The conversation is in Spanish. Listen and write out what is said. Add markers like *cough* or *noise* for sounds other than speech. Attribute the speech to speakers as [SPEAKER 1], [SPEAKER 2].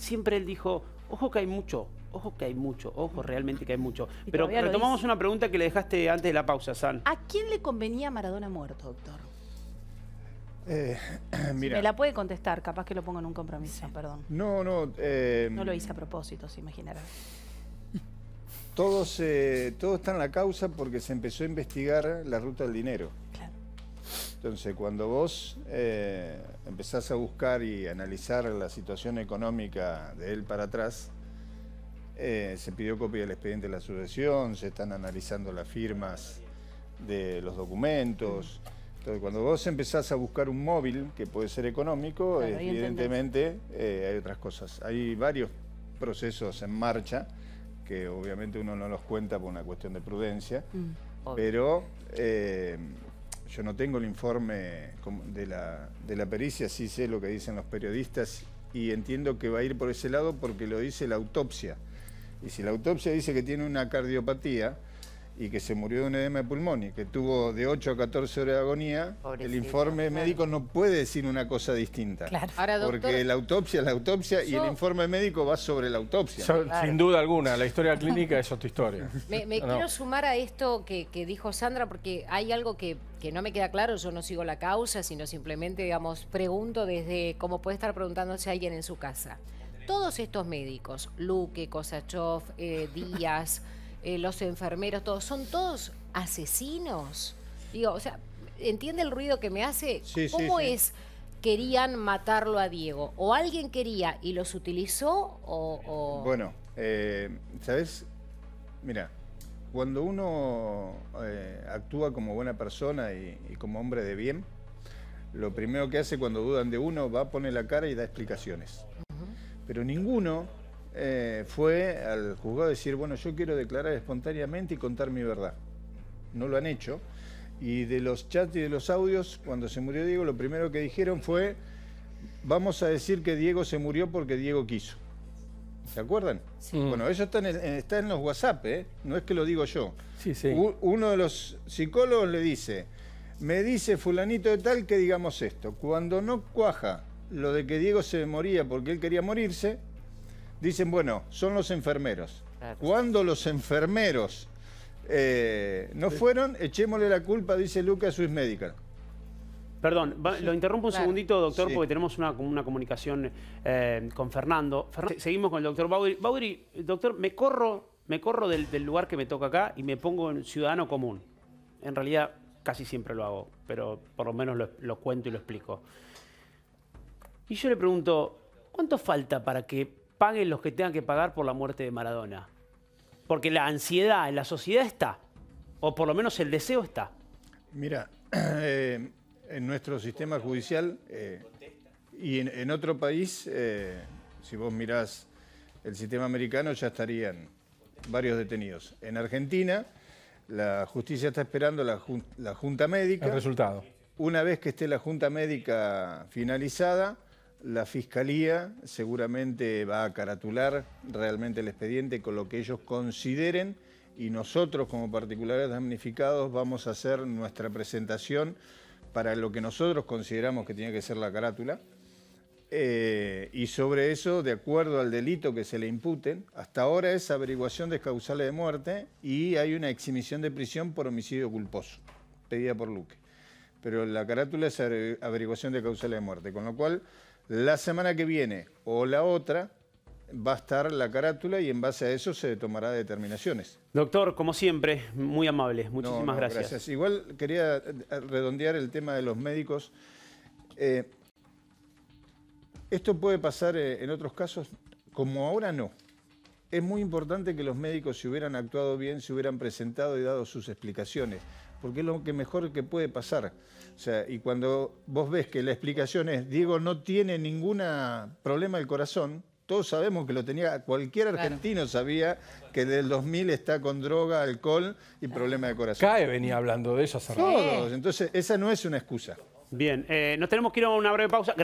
[SPEAKER 1] siempre él dijo, ojo que hay mucho, ojo que hay mucho, ojo realmente que hay mucho. Pero retomamos una pregunta que le dejaste antes de la pausa, San. ¿A quién le convenía Maradona muerto, doctor? Eh, *clears throat* mira. me la puede contestar, capaz que lo pongo en un compromiso, perdón.
[SPEAKER 2] No, no. Eh, no lo hice a
[SPEAKER 1] propósito, se imaginará.
[SPEAKER 2] Todos, todos están en la causa porque se empezó a investigar la ruta del dinero. Claro. Entonces, cuando vos eh, empezás a buscar y analizar la situación económica de él para atrás, eh, se pidió copia del expediente de la sucesión, se están analizando las firmas de los documentos. Entonces, cuando vos empezás a buscar un móvil que puede ser económico, evidentemente eh, hay otras cosas. Hay varios procesos en marcha que obviamente uno no los cuenta por una cuestión de prudencia, mm. pero yo no tengo el informe de la, de la pericia, sí sé lo que dicen los periodistas y entiendo que va a ir por ese lado porque lo dice la autopsia. Y si la autopsia dice que tiene una cardiopatía, y que se murió de un edema de pulmón y que tuvo de 8 a 14 horas de agonía, el informe médico no puede decir una cosa distinta. Claro. porque la autopsia es la autopsia y el informe médico va sobre la autopsia. Sin duda alguna, la historia clínica es otra historia.
[SPEAKER 1] *laughs* Me, quiero sumar a esto que, dijo Sandra porque hay algo que, no me queda claro, yo no sigo la causa, sino simplemente, digamos, pregunto desde cómo puede estar preguntándose alguien en su casa. Todos estos médicos, Luque, Kosachov, eh, Díaz... *laughs* Eh, los enfermeros, todos, ¿son todos asesinos? Digo, o sea, ¿entiende el ruido que me hace? ¿Cómo es? querían matarlo a Diego? ¿O alguien quería y los utilizó? O, Bueno,
[SPEAKER 2] eh, ¿sabes? Mira, cuando uno eh, actúa como buena persona y, como hombre de bien, lo primero que hace cuando dudan de uno va a poner la cara y da explicaciones. Pero ninguno eh, fue al juzgado decir, bueno, yo quiero declarar espontáneamente y contar mi verdad. No lo han hecho. Y de los chats y de los audios, cuando se murió Diego, lo primero que dijeron fue, vamos a decir que Diego se murió porque Diego quiso. ¿Se acuerdan? Bueno, eso está en, eh, en los WhatsApp, ¿eh? no es que lo digo yo. Sí, uno de los psicólogos le dice, me dice fulanito de tal que digamos esto, cuando no cuaja lo de que Diego se moría porque él quería morirse, dicen, bueno, son los enfermeros. Cuando los enfermeros
[SPEAKER 1] eh, no fueron, echémosle la culpa, dice Lucas, a Swiss Medical. Perdón, lo interrumpo un segundito, doctor, porque tenemos una, una comunicación eh, con Fernando. seguimos con el doctor Baudry. doctor, me corro, me corro del, lugar que me toca acá y me pongo en ciudadano común. En realidad, casi siempre lo hago, pero por lo menos lo cuento y lo explico. Y yo le pregunto, ¿cuánto falta para que paguen los que tengan que pagar por la muerte de Maradona. Porque la ansiedad en la sociedad está, o por lo menos el deseo está.
[SPEAKER 2] Mira, *clears throat* eh, en nuestro sistema judicial eh, y en, otro país, eh, si vos mirás el sistema americano, ya estarían varios detenidos. En Argentina, la justicia está esperando la junta médica. El resultado. Una vez que esté la junta médica finalizada, la Fiscalía seguramente va a caratular realmente el expediente con lo que ellos consideren y nosotros como particulares damnificados vamos a hacer nuestra presentación para lo que nosotros consideramos que tiene que ser la carátula. Eh, y sobre eso, de acuerdo al delito que se le imputen, hasta ahora es averiguación de causales de muerte y hay una exhibición de prisión por homicidio culposo, pedida por Luque. Pero la carátula es averiguación de causales de muerte, con lo cual la semana que viene o la otra va a estar la carátula y en base a eso se tomará determinaciones.
[SPEAKER 1] Doctor, como siempre, muy amable. Muchísimas gracias. gracias.
[SPEAKER 2] Igual quería
[SPEAKER 1] redondear el
[SPEAKER 2] tema de los médicos. Eh, esto puede pasar eh, en otros casos, como ahora no es muy importante que los médicos, si hubieran actuado bien, se hubieran presentado y dado sus explicaciones, porque es lo que mejor que puede pasar. O sea, y cuando vos ves que la explicación es, Diego no tiene ningún problema del corazón, todos sabemos que lo tenía, cualquier argentino sabía que del 2000 está con droga, alcohol y problema de corazón. CAE venía hablando de eso hace Todos, entonces esa no es una excusa.
[SPEAKER 1] Bien, eh, nos tenemos que ir a una breve pausa.